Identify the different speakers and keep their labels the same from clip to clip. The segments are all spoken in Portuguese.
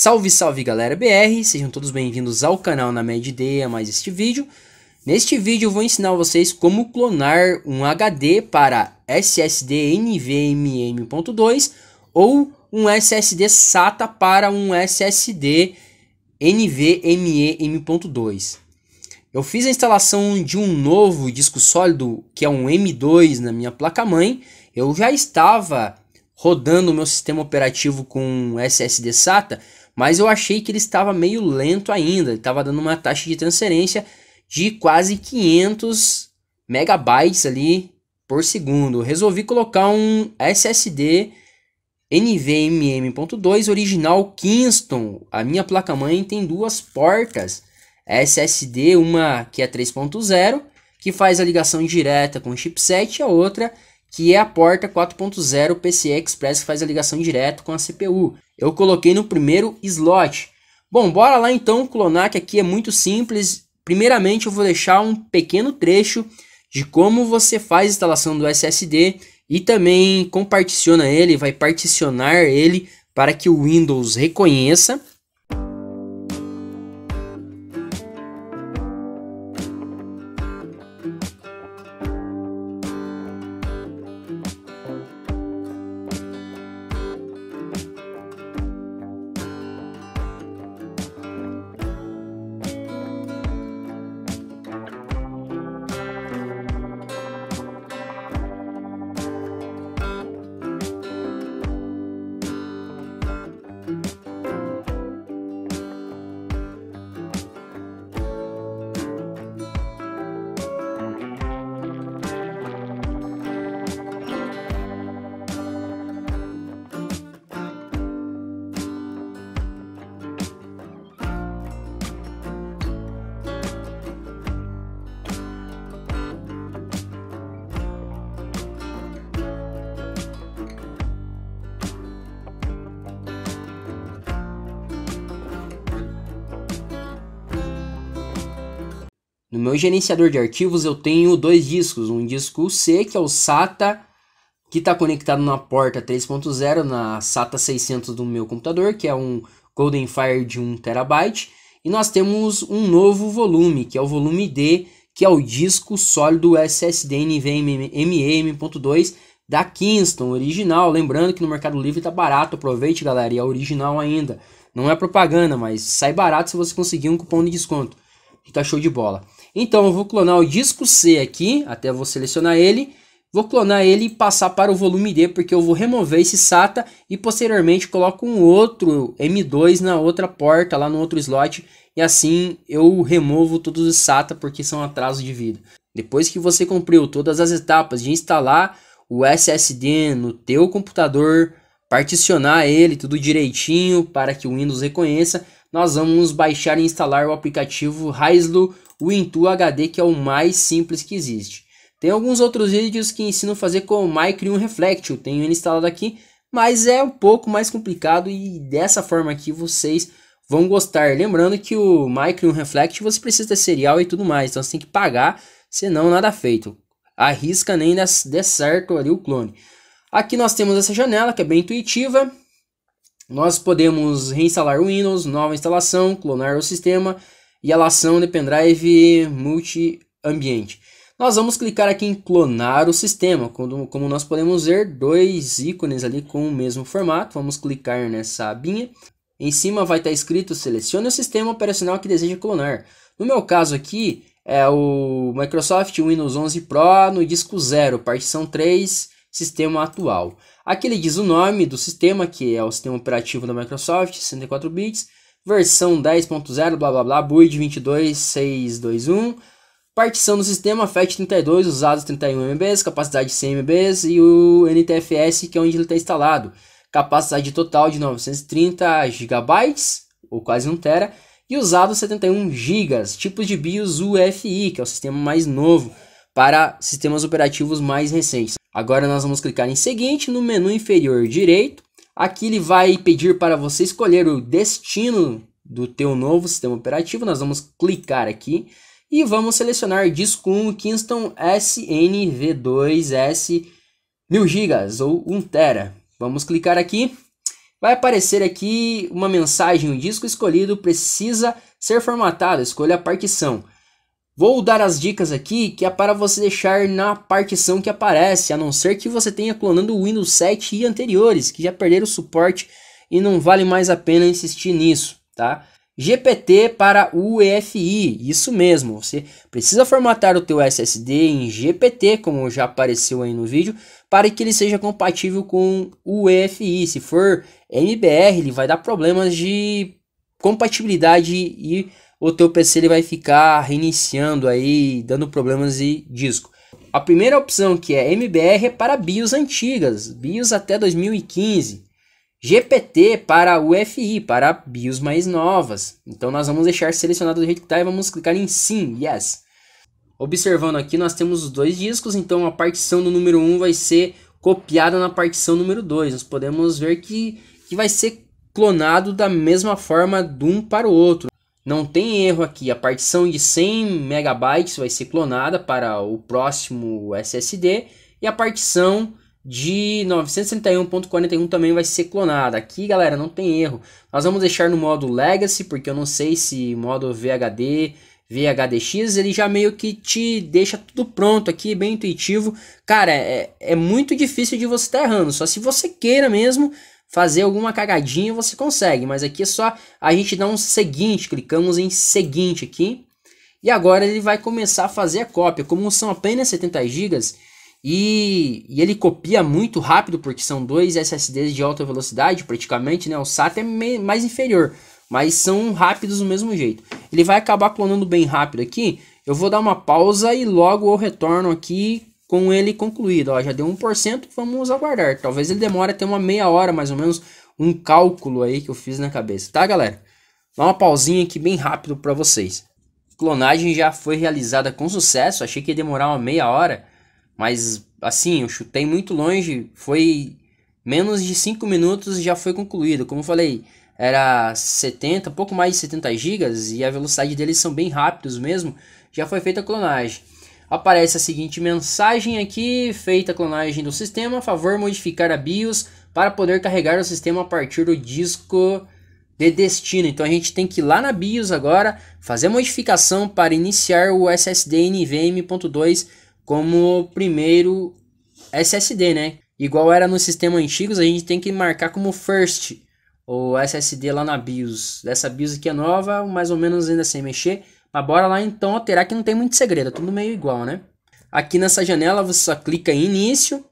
Speaker 1: Salve, salve galera BR, sejam todos bem-vindos ao canal na minha ideia mais este vídeo. Neste vídeo eu vou ensinar vocês como clonar um HD para SSD NVMe.2 ou um SSD SATA para um SSD NVMe M.2. Eu fiz a instalação de um novo disco sólido que é um M2 na minha placa-mãe. Eu já estava rodando o meu sistema operativo com SSD SATA, mas eu achei que ele estava meio lento ainda, ele estava dando uma taxa de transferência de quase 500 megabytes ali por segundo. Resolvi colocar um SSD NVMM.2 original Kingston. A minha placa-mãe tem duas portas SSD, uma que é 3.0, que faz a ligação direta com o chipset, e a outra que é a porta 4.0 PCI Express que faz a ligação direta com a CPU eu coloquei no primeiro slot. Bom, bora lá então clonar, que aqui é muito simples. Primeiramente eu vou deixar um pequeno trecho de como você faz a instalação do SSD e também comparticiona ele, vai particionar ele para que o Windows reconheça No meu gerenciador de arquivos eu tenho dois discos, um disco C que é o SATA que está conectado na porta 3.0 na SATA 600 do meu computador, que é um Golden Fire de 1 terabyte, e nós temos um novo volume, que é o volume D, que é o disco sólido SSD M.2 da Kingston original, lembrando que no Mercado Livre está barato, aproveite galera, e é original ainda. Não é propaganda, mas sai barato se você conseguir um cupom de desconto. Fica tá show de bola. Então, eu vou clonar o disco C aqui, até vou selecionar ele. Vou clonar ele e passar para o volume D, porque eu vou remover esse SATA e posteriormente coloco um outro M2 na outra porta, lá no outro slot. E assim eu removo todos os SATA, porque são atrasos de vida. Depois que você cumpriu todas as etapas de instalar o SSD no teu computador, particionar ele tudo direitinho para que o Windows reconheça, nós vamos baixar e instalar o aplicativo Raislo o Intu HD, que é o mais simples que existe. Tem alguns outros vídeos que ensinam a fazer com o Micro e um Reflect, eu tenho ele instalado aqui, mas é um pouco mais complicado e dessa forma aqui vocês vão gostar. Lembrando que o Micro e um Reflect você precisa ter serial e tudo mais, então você tem que pagar, senão nada feito. Arrisca nem der certo ali o clone. Aqui nós temos essa janela que é bem intuitiva. Nós podemos reinstalar o Windows, nova instalação, clonar o sistema, e a lação de pendrive multi-ambiente. Nós vamos clicar aqui em clonar o sistema, como, como nós podemos ver, dois ícones ali com o mesmo formato, vamos clicar nessa abinha. Em cima vai estar escrito selecione o sistema operacional que deseja clonar. No meu caso aqui é o Microsoft Windows 11 Pro no disco 0, partição 3, sistema atual. Aqui ele diz o nome do sistema, que é o sistema operativo da Microsoft, 64 bits, versão 10.0, blá blá blá, build 22621, partição do sistema FAT32, usados 31 MBs, capacidade de 100 MBs e o NTFS, que é onde ele está instalado, capacidade total de 930 GB, ou quase 1 TB, e usado 71 GB, tipos de BIOS UFI, que é o sistema mais novo, para sistemas operativos mais recentes. Agora nós vamos clicar em seguinte no menu inferior direito, Aqui ele vai pedir para você escolher o destino do teu novo sistema operativo. Nós vamos clicar aqui e vamos selecionar disco 1 Kingston SNV2S 1000GB ou 1TB. Vamos clicar aqui. Vai aparecer aqui uma mensagem, o disco escolhido precisa ser formatado, escolha a partição. Vou dar as dicas aqui que é para você deixar na partição que aparece, a não ser que você tenha clonando o Windows 7 e anteriores, que já perderam o suporte e não vale mais a pena insistir nisso, tá? GPT para UEFI, isso mesmo, você precisa formatar o teu SSD em GPT, como já apareceu aí no vídeo, para que ele seja compatível com UEFI, se for MBR ele vai dar problemas de compatibilidade e o teu PC ele vai ficar reiniciando aí, dando problemas de disco. A primeira opção que é MBR é para BIOS antigas, BIOS até 2015. GPT para UFI, para BIOS mais novas. Então nós vamos deixar selecionado do jeito que está e vamos clicar em Sim, Yes. Observando aqui nós temos os dois discos, então a partição do número 1 um vai ser copiada na partição número 2. Nós podemos ver que, que vai ser clonado da mesma forma de um para o outro. Não tem erro aqui, a partição de 100 megabytes vai ser clonada para o próximo SSD e a partição de 961.41 também vai ser clonada. Aqui, galera, não tem erro. Nós vamos deixar no modo Legacy, porque eu não sei se modo VHD, VHDX, ele já meio que te deixa tudo pronto aqui, bem intuitivo. Cara, é, é muito difícil de você estar tá errando, só se você queira mesmo fazer alguma cagadinha você consegue, mas aqui é só a gente dá um seguinte, clicamos em seguinte aqui, e agora ele vai começar a fazer a cópia. Como são apenas 70 GB e, e, ele copia muito rápido, porque são dois SSDs de alta velocidade praticamente, né? O SATA é mais inferior, mas são rápidos do mesmo jeito. Ele vai acabar clonando bem rápido aqui. Eu vou dar uma pausa e logo eu retorno aqui com ele concluído. Ó, já deu 1%, vamos aguardar. Talvez ele demore até uma meia hora, mais ou menos, um cálculo aí que eu fiz na cabeça, tá, galera? Dá uma pausinha aqui bem rápido para vocês. Clonagem já foi realizada com sucesso, achei que ia demorar uma meia hora, mas assim, eu chutei muito longe, foi menos de 5 minutos já foi concluído. Como eu falei, era 70, pouco mais de 70 gigas e a velocidade deles são bem rápidos mesmo, já foi feita a clonagem. Aparece a seguinte mensagem aqui, feita a clonagem do sistema, favor modificar a BIOS para poder carregar o sistema a partir do disco de destino. Então a gente tem que ir lá na BIOS agora, fazer a modificação para iniciar o SSD nvme.2 como primeiro SSD, né? Igual era no sistema antigos, a gente tem que marcar como first o SSD lá na BIOS. Dessa BIOS aqui é nova, mais ou menos ainda sem mexer. Mas bora lá então alterar que não tem muito segredo, é tudo meio igual, né? Aqui nessa janela você só clica em início.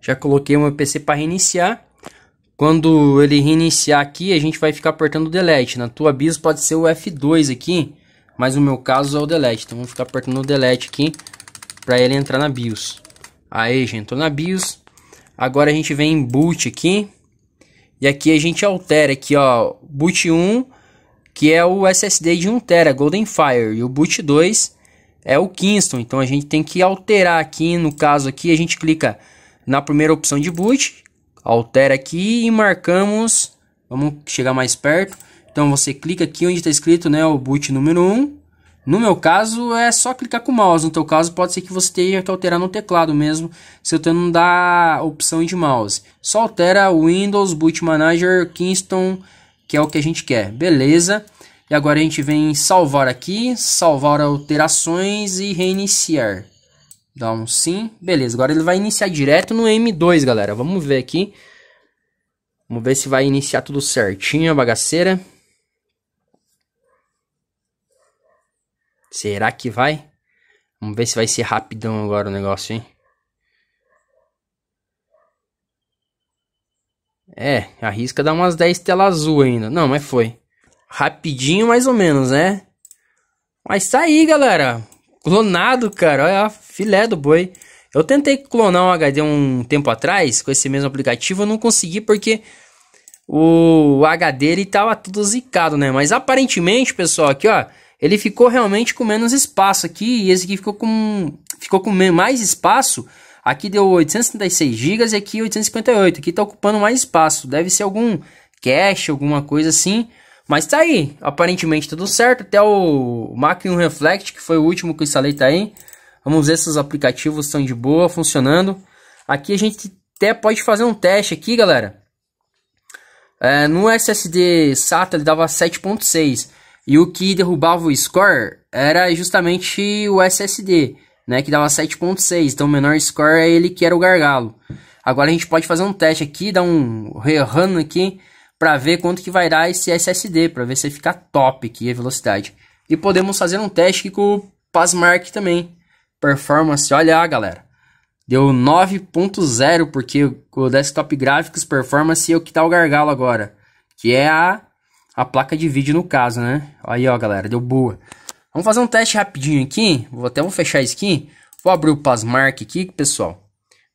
Speaker 1: Já coloquei o meu PC para reiniciar. Quando ele reiniciar aqui, a gente vai ficar apertando o delete. Na tua BIOS pode ser o F2 aqui, mas no meu caso é o delete. Então vamos ficar apertando o delete aqui para ele entrar na BIOS. Aí, gente entrou na BIOS. Agora a gente vem em boot aqui. E aqui a gente altera aqui, ó, boot 1 que é o SSD de 1TB Golden Fire, e o boot 2 é o Kingston. Então a gente tem que alterar aqui, no caso aqui, a gente clica na primeira opção de boot, altera aqui e marcamos, vamos chegar mais perto. Então você clica aqui onde está escrito né, o boot número 1. No meu caso é só clicar com o mouse, no teu caso pode ser que você tenha que alterar no teclado mesmo, se eu não dar opção de mouse. Só altera Windows Boot Manager Kingston que é o que a gente quer. Beleza. E agora a gente vem salvar aqui, salvar alterações e reiniciar. Dá um sim. Beleza, agora ele vai iniciar direto no M2, galera. Vamos ver aqui. Vamos ver se vai iniciar tudo certinho a bagaceira. Será que vai? Vamos ver se vai ser rapidão agora o negócio, hein? É, arrisca dar umas 10 tela azul ainda. Não, mas foi. Rapidinho, mais ou menos, né? Mas tá aí, galera. Clonado, cara. Olha, filé do boi. Eu tentei clonar um HD um tempo atrás com esse mesmo aplicativo. Eu não consegui porque o HD ele tava tudo zicado, né? Mas aparentemente, pessoal, aqui ó. Ele ficou realmente com menos espaço aqui. E esse aqui ficou com, ficou com mais espaço Aqui deu 836 GB e aqui 858. Aqui está ocupando mais espaço. Deve ser algum cache, alguma coisa assim. Mas tá aí. Aparentemente tá tudo certo. Até o Mac 1 Reflect, que foi o último que eu instalei, tá aí. Vamos ver se os aplicativos estão de boa, funcionando. Aqui a gente até pode fazer um teste aqui, galera. É, no SSD SATA ele dava 7.6. E o que derrubava o score era justamente o SSD né, que dava 7.6, então o menor score é ele que era o gargalo. Agora a gente pode fazer um teste aqui, dar um rerun aqui, para ver quanto que vai dar esse SSD, para ver se fica top aqui a velocidade. E podemos fazer um teste com o PassMark também. Performance, olha lá, galera. Deu 9.0 porque o Desktop gráficos Performance é o que tá o gargalo agora, que é a a placa de vídeo no caso, né? Aí, ó, galera, deu boa. Vamos fazer um teste rapidinho aqui. Vou até vou fechar a skin. Vou abrir o Pasmark aqui, pessoal.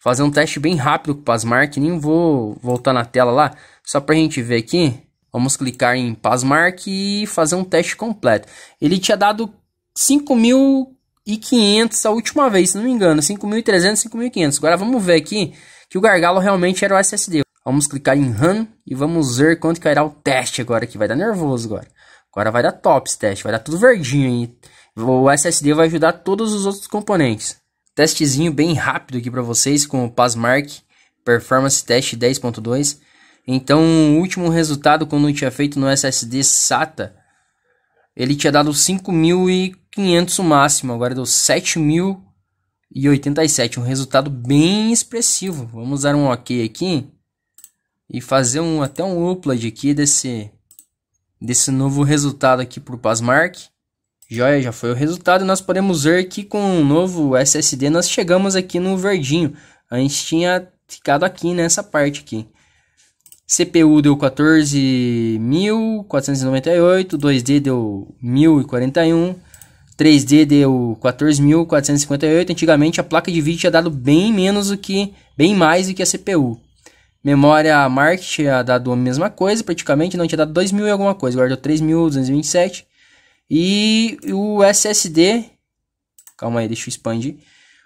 Speaker 1: Fazer um teste bem rápido com o Pasmark. Nem vou voltar na tela lá. Só pra gente ver aqui. Vamos clicar em Pasmark e fazer um teste completo. Ele tinha dado 5.500 a última vez, se não me engano. 5.300, 5.500. Agora vamos ver aqui que o gargalo realmente era o SSD. Vamos clicar em Run e vamos ver quanto cairá o teste agora, que vai dar nervoso agora. Agora vai dar tops teste, vai dar tudo verdinho aí. O SSD vai ajudar todos os outros componentes. Testezinho bem rápido aqui para vocês com o PassMark Performance Test 10.2. Então, o último resultado quando eu tinha feito no SSD SATA, ele tinha dado 5.500 o máximo, agora deu 7.087, um resultado bem expressivo. Vamos dar um OK aqui e fazer um até um upload aqui desse desse novo resultado aqui para o Pasmark. Joia, já foi o resultado. Nós podemos ver que com o um novo SSD nós chegamos aqui no verdinho. A gente tinha ficado aqui nessa parte aqui. CPU deu 14.498, 2D deu 1.041, 3D deu 14.458. Antigamente a placa de vídeo tinha dado bem menos do que, bem mais do que a CPU. Memória Mark tinha dado a mesma coisa, praticamente, não tinha dado 2000 mil e alguma coisa, guardou 3.227. E o SSD, calma aí, deixa eu expandir.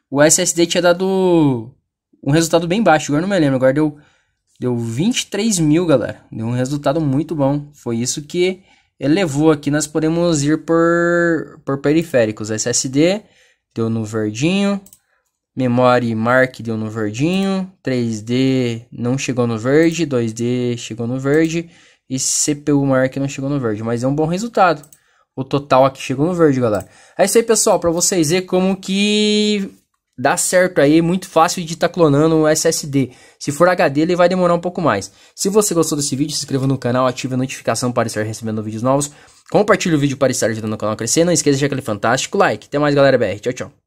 Speaker 1: O SSD tinha dado um resultado bem baixo, agora não me lembro, agora deu, deu 23 mil, galera. Deu um resultado muito bom, foi isso que elevou aqui, nós podemos ir por, por periféricos. SSD, deu no verdinho, Memory Mark deu no verdinho, 3D não chegou no verde, 2D chegou no verde e CPU Mark não chegou no verde, mas é um bom resultado. O total aqui chegou no verde, galera. É isso aí, pessoal, para vocês ver como que dá certo aí, muito fácil de estar tá clonando um SSD. Se for HD, ele vai demorar um pouco mais. Se você gostou desse vídeo, se inscreva no canal, ative a notificação para estar recebendo vídeos novos. Compartilhe o vídeo para estar ajudando o canal a crescer. Não esqueça de deixar aquele fantástico like. Até mais, galera BR. Tchau, tchau.